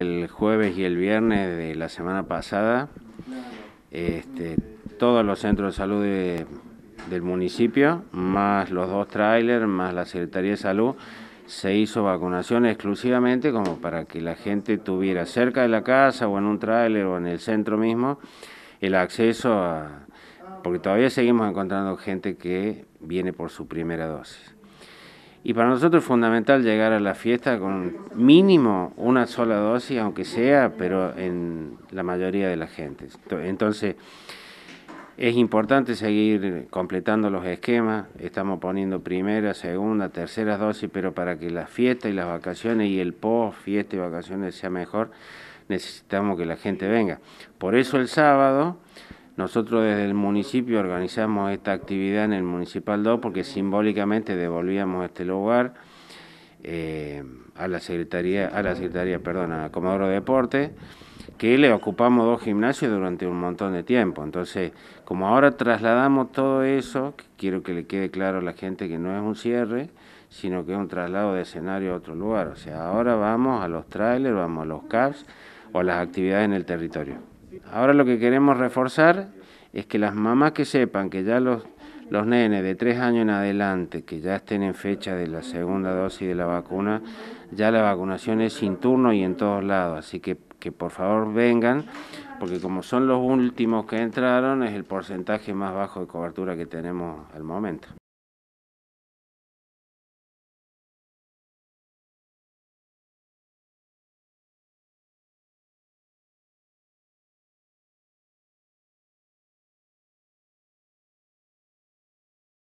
el jueves y el viernes de la semana pasada. Este, todos los centros de salud del municipio, más los dos trailers, más la Secretaría de Salud, se hizo vacunación exclusivamente como para que la gente tuviera cerca de la casa o en un trailer o en el centro mismo el acceso a... porque todavía seguimos encontrando gente que viene por su primera dosis. Y para nosotros es fundamental llegar a la fiesta con mínimo una sola dosis, aunque sea, pero en la mayoría de la gente. Entonces, es importante seguir completando los esquemas. Estamos poniendo primera, segunda, tercera dosis, pero para que la fiesta y las vacaciones y el post fiesta y vacaciones sea mejor, necesitamos que la gente venga. Por eso el sábado nosotros desde el municipio organizamos esta actividad en el Municipal 2 porque simbólicamente devolvíamos este lugar eh, a la Secretaría, a la Secretaría, perdón, a Comodoro Deporte, que le ocupamos dos gimnasios durante un montón de tiempo. Entonces, como ahora trasladamos todo eso, quiero que le quede claro a la gente que no es un cierre, sino que es un traslado de escenario a otro lugar. O sea, ahora vamos a los trailers, vamos a los CAPS o a las actividades en el territorio. Ahora lo que queremos reforzar es que las mamás que sepan que ya los, nenes de tres años en adelante, que ya estén en fecha de la segunda dosis de la vacuna, ya la vacunación es sin turno y en todos lados. Así que, que por favor vengan, porque como son los últimos que entraron, es el porcentaje más bajo de cobertura que tenemos al momento.